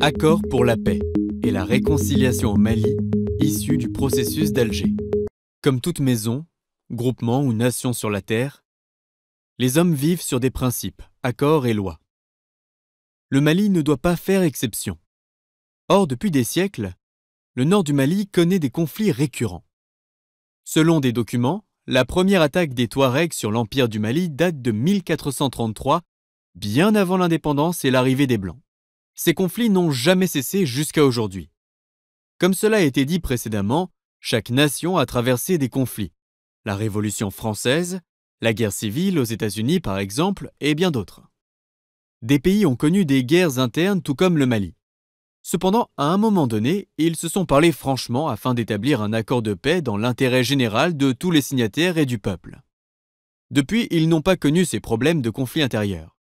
Accord pour la paix et la réconciliation au Mali, issu du processus d'Alger. Comme toute maison, groupement ou nation sur la terre, les hommes vivent sur des principes, accords et lois. Le Mali ne doit pas faire exception. Or, depuis des siècles, le nord du Mali connaît des conflits récurrents. Selon des documents, la première attaque des Touaregs sur l'empire du Mali date de 1433 bien avant l'indépendance et l'arrivée des Blancs. Ces conflits n'ont jamais cessé jusqu'à aujourd'hui. Comme cela a été dit précédemment, chaque nation a traversé des conflits. La Révolution française, la guerre civile aux États-Unis par exemple, et bien d'autres. Des pays ont connu des guerres internes tout comme le Mali. Cependant, à un moment donné, ils se sont parlé franchement afin d'établir un accord de paix dans l'intérêt général de tous les signataires et du peuple. Depuis, ils n'ont pas connu ces problèmes de conflits intérieurs.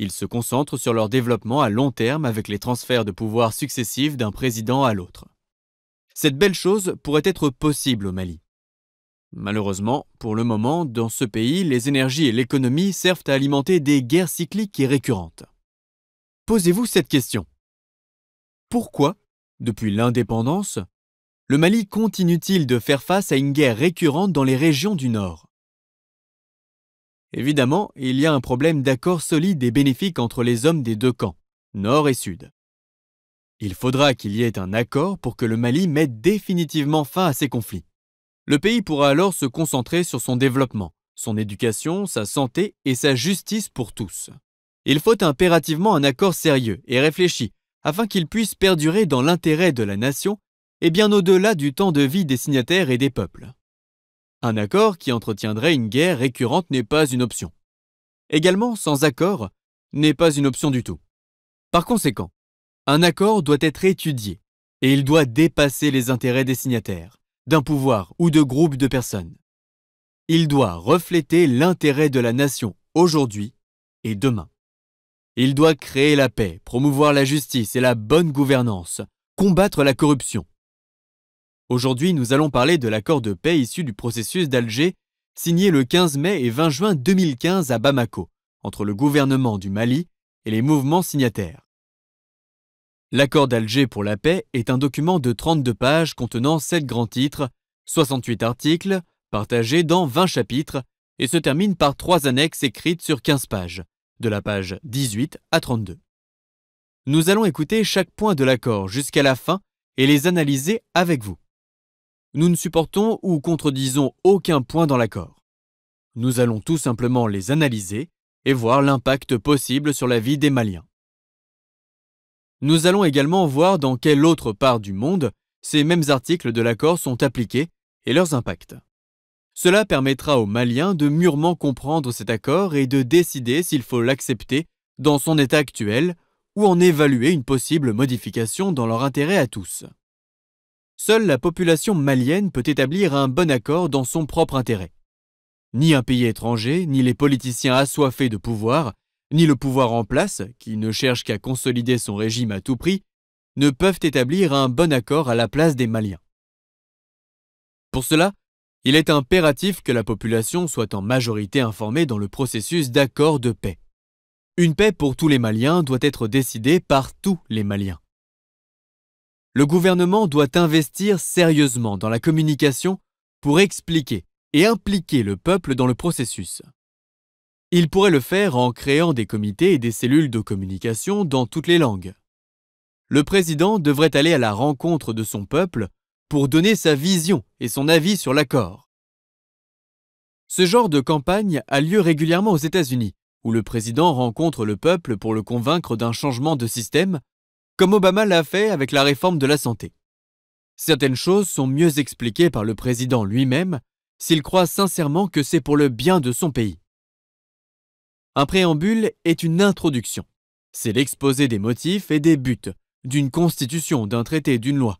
Ils se concentrent sur leur développement à long terme avec les transferts de pouvoir successifs d'un président à l'autre. Cette belle chose pourrait être possible au Mali. Malheureusement, pour le moment, dans ce pays, les énergies et l'économie servent à alimenter des guerres cycliques et récurrentes. Posez-vous cette question. Pourquoi, depuis l'indépendance, le Mali continue-t-il de faire face à une guerre récurrente dans les régions du Nord Évidemment, il y a un problème d'accord solide et bénéfique entre les hommes des deux camps, nord et sud. Il faudra qu'il y ait un accord pour que le Mali mette définitivement fin à ces conflits. Le pays pourra alors se concentrer sur son développement, son éducation, sa santé et sa justice pour tous. Il faut impérativement un accord sérieux et réfléchi afin qu'il puisse perdurer dans l'intérêt de la nation et bien au-delà du temps de vie des signataires et des peuples. Un accord qui entretiendrait une guerre récurrente n'est pas une option. Également, sans accord, n'est pas une option du tout. Par conséquent, un accord doit être étudié, et il doit dépasser les intérêts des signataires, d'un pouvoir ou de groupes de personnes. Il doit refléter l'intérêt de la nation aujourd'hui et demain. Il doit créer la paix, promouvoir la justice et la bonne gouvernance, combattre la corruption, Aujourd'hui, nous allons parler de l'accord de paix issu du processus d'Alger, signé le 15 mai et 20 juin 2015 à Bamako, entre le gouvernement du Mali et les mouvements signataires. L'accord d'Alger pour la paix est un document de 32 pages contenant 7 grands titres, 68 articles, partagés dans 20 chapitres, et se termine par 3 annexes écrites sur 15 pages, de la page 18 à 32. Nous allons écouter chaque point de l'accord jusqu'à la fin et les analyser avec vous nous ne supportons ou contredisons aucun point dans l'accord. Nous allons tout simplement les analyser et voir l'impact possible sur la vie des Maliens. Nous allons également voir dans quelle autre part du monde ces mêmes articles de l'accord sont appliqués et leurs impacts. Cela permettra aux Maliens de mûrement comprendre cet accord et de décider s'il faut l'accepter dans son état actuel ou en évaluer une possible modification dans leur intérêt à tous seule la population malienne peut établir un bon accord dans son propre intérêt. Ni un pays étranger, ni les politiciens assoiffés de pouvoir, ni le pouvoir en place, qui ne cherche qu'à consolider son régime à tout prix, ne peuvent établir un bon accord à la place des Maliens. Pour cela, il est impératif que la population soit en majorité informée dans le processus d'accord de paix. Une paix pour tous les Maliens doit être décidée par tous les Maliens le gouvernement doit investir sérieusement dans la communication pour expliquer et impliquer le peuple dans le processus. Il pourrait le faire en créant des comités et des cellules de communication dans toutes les langues. Le président devrait aller à la rencontre de son peuple pour donner sa vision et son avis sur l'accord. Ce genre de campagne a lieu régulièrement aux États-Unis, où le président rencontre le peuple pour le convaincre d'un changement de système comme Obama l'a fait avec la réforme de la santé. Certaines choses sont mieux expliquées par le président lui-même s'il croit sincèrement que c'est pour le bien de son pays. Un préambule est une introduction. C'est l'exposé des motifs et des buts, d'une constitution, d'un traité, d'une loi.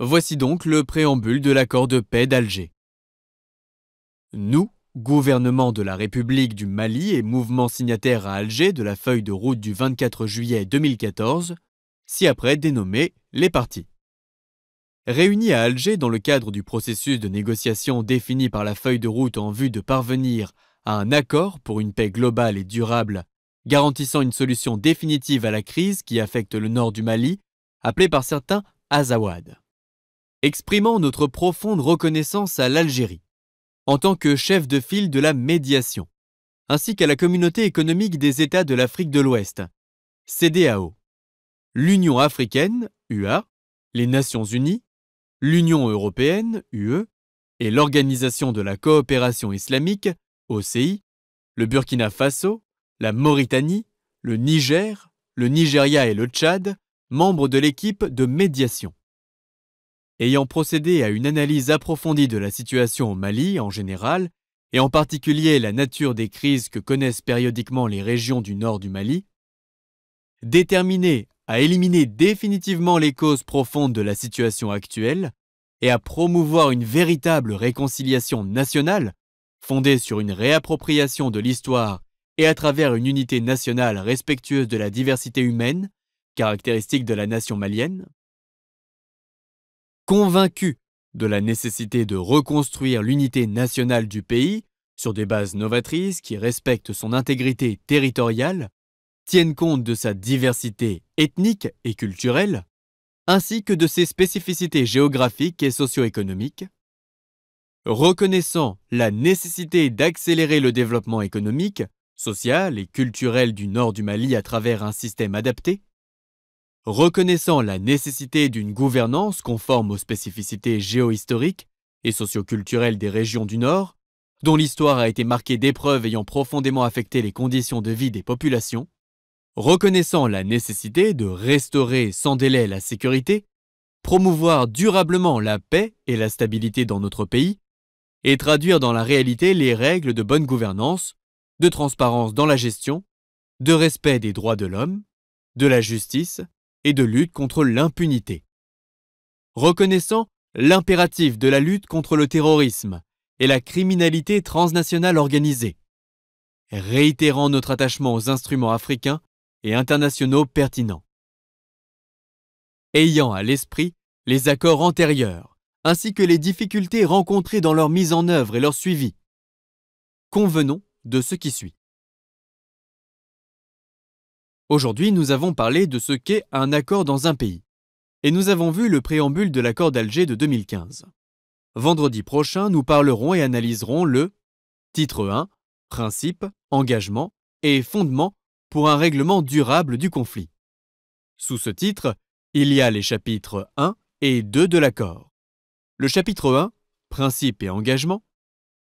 Voici donc le préambule de l'accord de paix d'Alger. Nous, gouvernement de la République du Mali et mouvement signataire à Alger de la feuille de route du 24 juillet 2014, ci-après dénommés les partis. Réunis à Alger dans le cadre du processus de négociation défini par la feuille de route en vue de parvenir à un accord pour une paix globale et durable, garantissant une solution définitive à la crise qui affecte le nord du Mali, appelée par certains Azawad. Exprimant notre profonde reconnaissance à l'Algérie, en tant que chef de file de la médiation, ainsi qu'à la communauté économique des États de l'Afrique de l'Ouest, CDAO, l'Union africaine, UA, les Nations unies, l'Union européenne, UE, et l'Organisation de la coopération islamique, OCI, le Burkina Faso, la Mauritanie, le Niger, le Nigeria et le Tchad, membres de l'équipe de médiation. Ayant procédé à une analyse approfondie de la situation au Mali en général, et en particulier la nature des crises que connaissent périodiquement les régions du nord du Mali, déterminer à éliminer définitivement les causes profondes de la situation actuelle et à promouvoir une véritable réconciliation nationale, fondée sur une réappropriation de l'histoire et à travers une unité nationale respectueuse de la diversité humaine, caractéristique de la nation malienne. Convaincu de la nécessité de reconstruire l'unité nationale du pays sur des bases novatrices qui respectent son intégrité territoriale, tiennent compte de sa diversité ethnique et culturelle, ainsi que de ses spécificités géographiques et socio-économiques, reconnaissant la nécessité d'accélérer le développement économique, social et culturel du nord du Mali à travers un système adapté, reconnaissant la nécessité d'une gouvernance conforme aux spécificités géohistoriques et socio-culturelles des régions du nord, dont l'histoire a été marquée d'épreuves ayant profondément affecté les conditions de vie des populations, Reconnaissant la nécessité de restaurer sans délai la sécurité, promouvoir durablement la paix et la stabilité dans notre pays, et traduire dans la réalité les règles de bonne gouvernance, de transparence dans la gestion, de respect des droits de l'homme, de la justice et de lutte contre l'impunité. Reconnaissant l'impératif de la lutte contre le terrorisme et la criminalité transnationale organisée, réitérant notre attachement aux instruments africains et internationaux pertinents. Ayant à l'esprit les accords antérieurs, ainsi que les difficultés rencontrées dans leur mise en œuvre et leur suivi, convenons de ce qui suit. Aujourd'hui, nous avons parlé de ce qu'est un accord dans un pays, et nous avons vu le préambule de l'accord d'Alger de 2015. Vendredi prochain, nous parlerons et analyserons le titre 1, principe, engagement et fondement pour un règlement durable du conflit. Sous ce titre, il y a les chapitres 1 et 2 de l'accord. Le chapitre 1, Principes et engagements,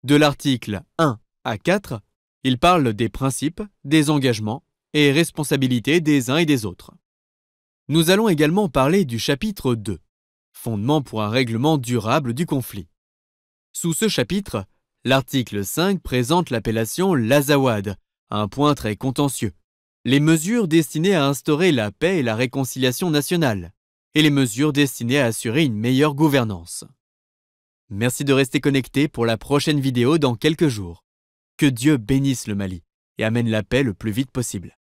de l'article 1 à 4, il parle des principes, des engagements et responsabilités des uns et des autres. Nous allons également parler du chapitre 2, Fondement pour un règlement durable du conflit. Sous ce chapitre, l'article 5 présente l'appellation l'Azawad, un point très contentieux les mesures destinées à instaurer la paix et la réconciliation nationale, et les mesures destinées à assurer une meilleure gouvernance. Merci de rester connecté pour la prochaine vidéo dans quelques jours. Que Dieu bénisse le Mali et amène la paix le plus vite possible.